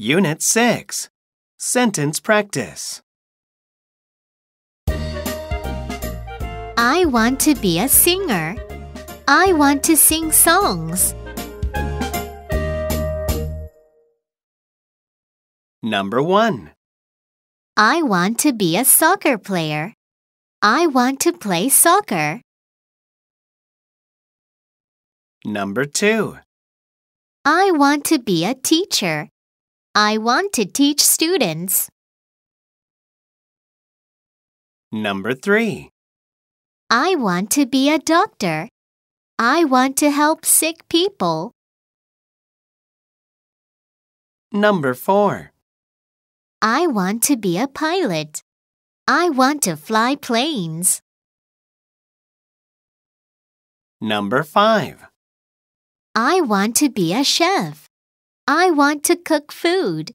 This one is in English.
Unit 6 Sentence Practice I want to be a singer. I want to sing songs. Number 1 I want to be a soccer player. I want to play soccer. Number 2 I want to be a teacher. I want to teach students. Number three. I want to be a doctor. I want to help sick people. Number four. I want to be a pilot. I want to fly planes. Number five. I want to be a chef. I want to cook food.